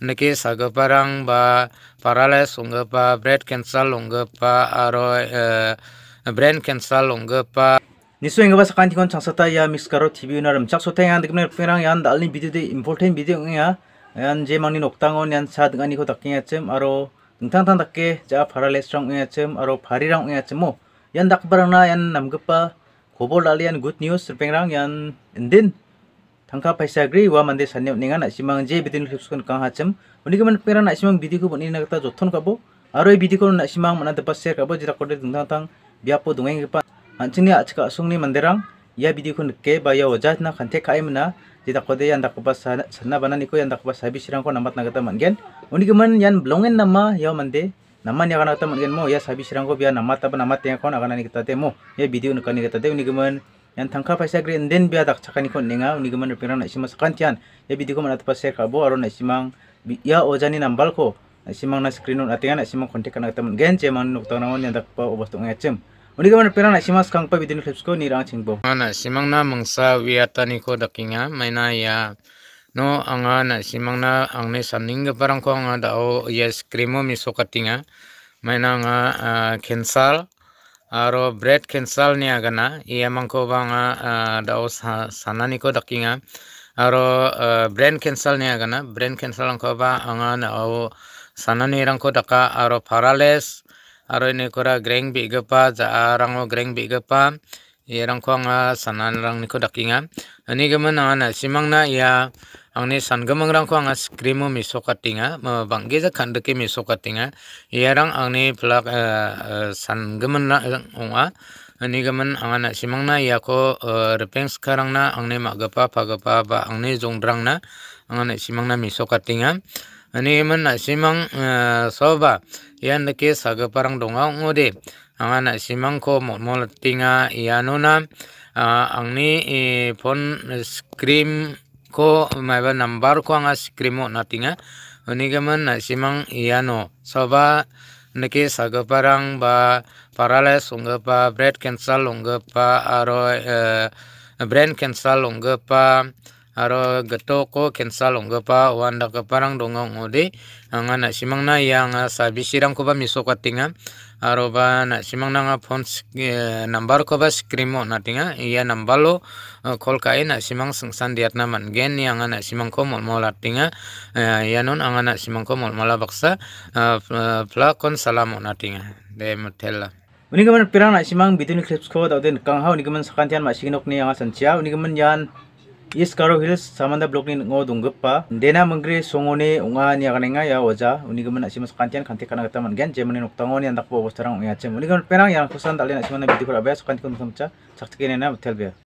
niki parang ba sungga pa bread cancel pa aro eh, brain cancel unggepa nisu ingba sakan tikon changsata ya mix karo tv unaram chak sote yang dikne pengrang yan dalni video de important video ya yan je mangni noktangon yan sa dengani ko dakking yachem aro dengtang tang dakke ja strong rang yachem aro phari rang yachem mo yan dakbarang na yan namgepa kobol dalian good news pengrang yan endin tangka paisa gri wa mande sanyo ninga na simang je bidin lipskon kang hacem unike kaman pera na simang bidiku ko bani na kata jothon kabo aroi bidiku na simang mana dapa share kabo jira kode dungtang tang biapo dungai pa ya acika asung ni manderang ya bidiku na ke ba ya wajat na kante kai mana jita kode yan sana bana niko yang yan pas sabi sirang ko namat na kata mangen unike kaman yan blongen nama ya mande nama ni akan kata mangen mo ya sabi sirang ko biar namat apa namat yang ko akan ni kata mo ya bidiku na kani kata temo unike yang tangka paisa gre enden biya tak chakani ko ninga uni gaman rupira na sima sakan tian ya bidi ko manat pasir karbo aro na simang ya ojani nambal ko na simang na screen on atinga na simang kontak kana tamun gen je man nuk tanawon yang dak pa obos tong ngacem uni gaman rupira na sima sakang pa bidin clips ko ni rang chingbo ana ah, simang na mangsa tani ko dakinga maina ya no anga ah, na simang na angne saning parang ko anga ah, dao ya screen mo misokatinga maina anga cancel aro bread cancel ni agana iya mangko banga eh, dao sanani ko dakinga aro eh, brand cancel ni agana brand cancel angko ba anga dao sanani rangko daka aro parales aro ini kora greng bi za ja arango greng bi gepa irang ko nga ah, sanan rang niko dakinga ani gaman ang ah, na simang na ia ang ni san gaman rang ko nga ah, skrimo miso katinga mabangge ja kandaki miso katinga iya rang ang ni plak san gaman na eh, a. ani gaman ang na simang na ia ko repeng sekarang na ang ni magapa pagapa ba ang ni rang na ang na simang na miso katinga ani na simang eh, soba ian dake parang donga ngode anga na simang ko mol tinga ah, ang angni eh, phone scream ko maiba number ko ang scream mo natinga unigaman na simang iano soba niki parang ba paralysis pa, bread cancel cancer pa, aro cancel eh, cancer pa aro getoko ko cancel onggopa wanda parang dongong ode anga na yang yang bisirang ko ba miso katinga aro ba na na nga phone eh, number ko ba screen mo tinga iya number lo eh, call kai na simang sengsan diat naman gen ni anga na simang ko mol mol tinga eh, iya non anga na simang ko mol mol baksa plakon salamo natinga de mutella Unikaman pirang na simang bitu ni clips ko daw din kang hao unikaman sakantian masinok ni anga sanchia unikaman yan Is Karo Hills samanda blok ni ngo donggep pa dena menggri songone unga ni akane nga ya oja uni gemen asima kantian kanti kana gata man gen jemani noktango ni andak po bostarang ya chem uni gemen perang yang kusan dalena asima na bidikor abes kanti kun samcha saktikene na hotel be